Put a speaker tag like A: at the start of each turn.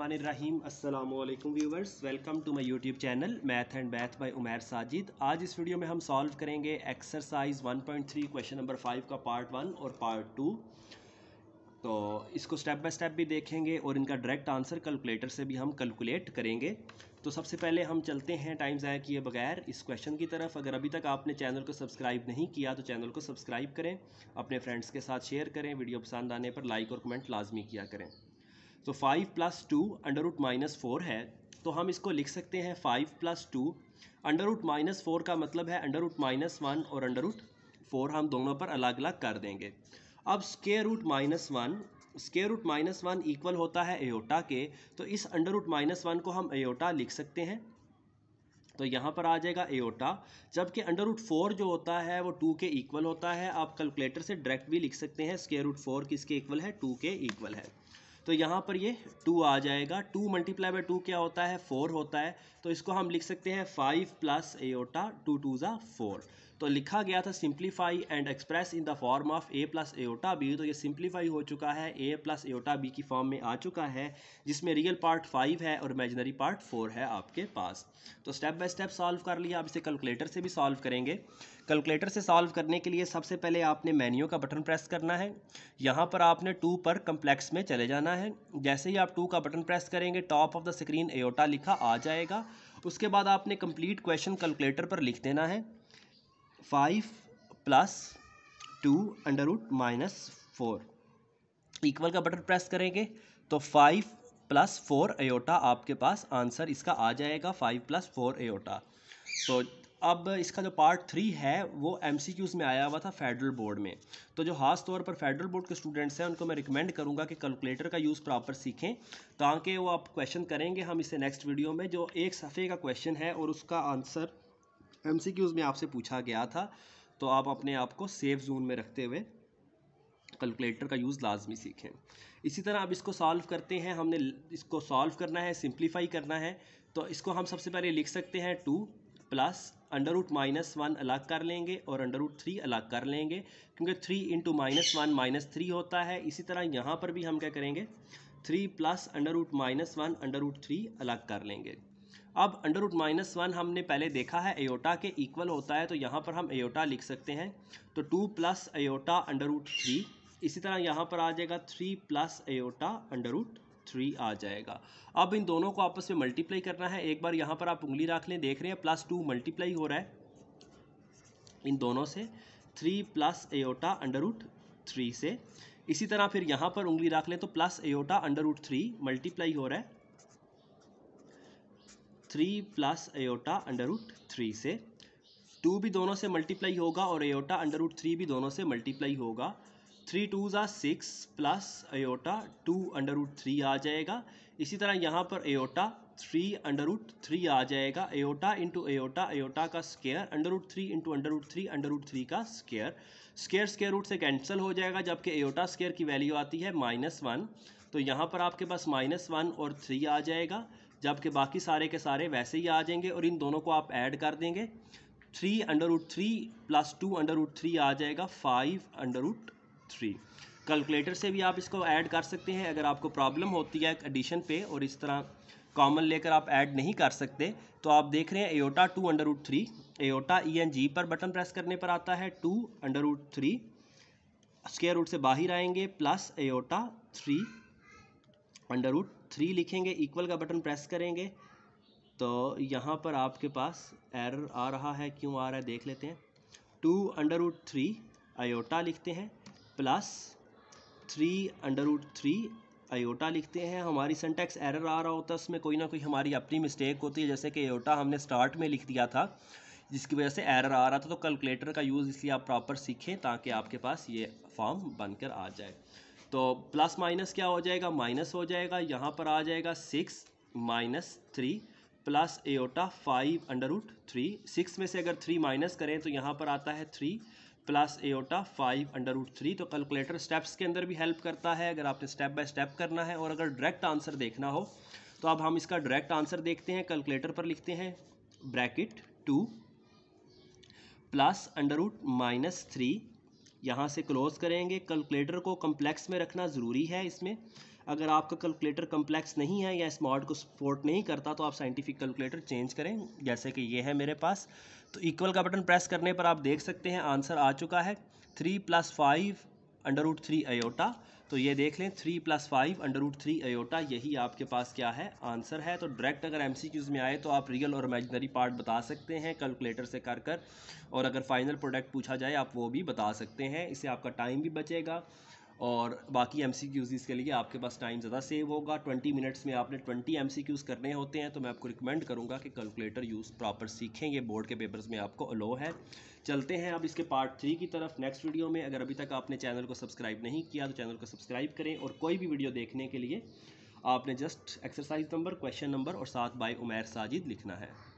A: रहीम अस्सलाम वालेकुम viewers welcome to my YouTube channel math and math by Umair Sajid आज इस वीडियो में हम सॉल्व करेंगे एक्सरसाइज 1.3 क्वेश्चन नंबर फाइव का पार्ट वन और पार्ट टू तो इसको स्टेप बाय स्टेप भी देखेंगे और इनका डायरेक्ट आंसर कैलकुलेटर से भी हम कैलकुलेट करेंगे तो सबसे पहले हम चलते हैं टाइम ज़ाया किए बगैर इस क्वेश्चन की तरफ अगर अभी तक आपने चैनल को सब्सक्राइब नहीं किया तो चैनल को सब्सक्राइब करें अपने फ्रेंड्स के साथ शेयर करें वीडियो पसंद आने पर लाइक और कमेंट लाजमी किया करें तो five plus two under root minus four है तो हम इसको लिख सकते हैं five plus two under root minus four का मतलब है अंडर रूट माइनस वन और अंडर रूट फोर हम दोनों पर अलग अलग कर देंगे अब square root minus one square root minus one equal होता है एयोटा के तो इस अंडर रूट माइनस वन को हम एयोटा लिख सकते हैं तो यहाँ पर आ जाएगा एयोटा जबकि अंडर रूट फोर जो होता है वो टू के इक्वल होता है आप कैलकुलेटर से डायरेक्ट भी लिख सकते हैं स्केयर रूट फोर किसके इक्वल है टू के इक्वल है तो यहाँ पर ये टू आ जाएगा टू मल्टीप्लाई बाई टू क्या होता है फोर होता है तो इसको हम लिख सकते हैं five plus iota two two ज़ा फोर तो लिखा गया था simplify and express in the form of a plus iota b तो ये सिंप्लीफाई हो चुका है ए प्लस एओटा बी की फॉर्म में आ चुका है जिसमें रियल पार्ट फाइव है और इमेजनरी पार्ट फोर है आपके पास तो स्टेप बाय स्टेप सॉल्व कर लिया आप इसे कैलकुलेटर से भी सॉल्व करेंगे कैलकुलेटर से सॉल्व करने के लिए सबसे पहले आपने मेन्यू का बटन प्रेस करना है यहाँ पर आपने टू पर कम्प्लेक्स में चले जाना करना है जैसे ही आप टू का बटन प्रेस करेंगे top of the screen iota लिखा आ जाएगा उसके बाद आपने कंप्लीट क्वेश्चन कैलकुलेटर पर लिख देना है five plus two under root minus four equal का बटन प्रेस करेंगे तो फाइव प्लस फोर एयोटा आपके पास आंसर इसका आ जाएगा फाइव प्लस फोर एयोटा तो अब इसका जो पार्ट थ्री है वो एम में आया हुआ था फेडरल बोर्ड में तो जो खास तौर पर फेडरल बोर्ड के स्टूडेंट्स हैं उनको मैं रिकमेंड करूँगा कि कैलकुलेटर का यूज़ प्रॉपर सीखें ताकि वो आप क्वेश्चन करेंगे हम इसे नेक्स्ट वीडियो में जो एक सफ़े का क्वेश्चन है और उसका आंसर एम में आपसे पूछा गया था तो आप अपने आप को सेफ जोन में रखते हुए कैलकुलेटर का यूज़ लाजमी सीखें इसी तरह अब इसको सॉल्व करते हैं हमने इसको सॉल्व करना है सिंप्लीफाई करना है तो इसको हम सबसे पहले लिख सकते हैं two plus under root minus one अलग कर लेंगे और अंडर रूट थ्री अलग कर लेंगे क्योंकि three into minus one minus three होता है इसी तरह यहाँ पर भी हम क्या करेंगे three plus under root minus one under root three अलग कर लेंगे अब अंडर रूट माइनस वन हमने पहले देखा है एयोटा के इक्वल होता है तो यहाँ पर हम एयोटा लिख सकते हैं तो two plus iota under root three इसी तरह यहाँ पर आ जाएगा three plus iota under root three आ जाएगा अब इन दोनों को आपस में मल्टीप्लाई करना है एक बार यहाँ पर आप उंगली रख लें देख रहे हैं प्लस टू मल्टीप्लाई हो रहा है इन दोनों से three plus iota under root three से इसी तरह फिर यहाँ पर उंगली रख लें तो plus iota under root three multiply हो रहा है three plus iota under root three से टू भी दोनों से मल्टीप्लाई होगा और एयोटा अंडर रूट थ्री भी दोनों से मल्टीप्लाई होगा थ्री टू ज़ा six plus iota two under root three आ जाएगा इसी तरह यहाँ पर iota three under root three आ जाएगा एयोटा इंटू एयोटा एयोटा का square under root three into under root three under root three का स्केयर स्केयर स्केयर रूट से कैंसिल हो जाएगा जबकि एयोटा स्केयर की वैल्यू आती है माइनस वन तो यहाँ पर आपके पास माइनस वन और थ्री आ जाएगा जबकि बाकी सारे के सारे वैसे ही आ जाएंगे और इन दोनों को आप ऐड कर देंगे three under root three plus two under root three आ जाएगा five under root three calculator से भी आप इसको ऐड कर सकते हैं अगर आपको प्रॉब्लम होती है एडिशन पे और इस तरह कॉमन लेकर आप ऐड नहीं कर सकते तो आप देख रहे हैं iota two under root three iota E N G पर बटन प्रेस करने पर आता है two under root three square root से बाहर आएंगे plus iota three under root three लिखेंगे इक्वल का बटन प्रेस करेंगे तो यहाँ पर आपके पास एरर आ रहा है क्यों आ रहा है देख लेते हैं two under root three iota लिखते हैं plus three under root three iota लिखते हैं हमारी सेंटेक्स एरर आ रहा होता है उसमें कोई ना कोई हमारी अपनी मिस्टेक होती है जैसे कि अयोटा हमने स्टार्ट में लिख दिया था जिसकी वजह से एरर आ रहा था तो कैलकुलेटर का यूज़ इसलिए आप प्रॉपर सीखें ताकि आपके पास ये फॉर्म बनकर आ जाए तो प्लस माइनस क्या हो जाएगा माइनस हो जाएगा यहाँ पर आ जाएगा six minus three plus iota five under root three six में से अगर थ्री माइनस करें तो यहाँ पर आता है three plus iota five under root three तो कैलकुलेटर स्टेप्स के अंदर भी हेल्प करता है अगर आपने स्टेप बाय स्टेप करना है और अगर डायरेक्ट आंसर देखना हो तो अब हम इसका डायरेक्ट आंसर देखते हैं कैलकुलेटर पर लिखते हैं bracket two plus under root minus three यहाँ से क्लोज करेंगे कैलकुलेटर को कम्प्लेक्स में रखना ज़रूरी है इसमें अगर आपका कैलकुलेटर कम्प्लेक्स नहीं है या स्मार्ट को सपोर्ट नहीं करता तो आप साइंटिफिक कैलकुलेटर चेंज करें जैसे कि ये है मेरे पास तो इक्वल का बटन प्रेस करने पर आप देख सकते हैं आंसर आ चुका है three plus five under root three iota तो ये देख लें three plus five under root three iota यही आपके पास क्या है आंसर है तो डायरेक्ट अगर एम में आए तो आप रियल और इमेजनरी पार्ट बता सकते हैं कैलकुलेटर से कर कर और अगर फाइनल प्रोडक्ट पूछा जाए आप वो भी बता सकते हैं इससे आपका टाइम भी बचेगा और बाकी एम सी क्यूज़ इसके लिए आपके पास टाइम ज़्यादा सेव होगा ट्वेंटी मिनट्स में आपने ट्वेंटी एम सी क्यूज़ करने होते हैं तो मैं आपको रिकमेंड करूँगा कि कैलकुलेटर यूज़ प्रॉपर सीखें ये बोर्ड के पेपर्स में आपको अलो है चलते हैं अब इसके पार्ट थ्री की तरफ नेक्स्ट वीडियो में अगर अभी तक आपने चैनल को सब्सक्राइब नहीं किया तो चैनल को सब्सक्राइब करें और कोई भी वीडियो देखने के लिए आपने just exercise number question number और साथ बाय उमैर साजिद लिखना है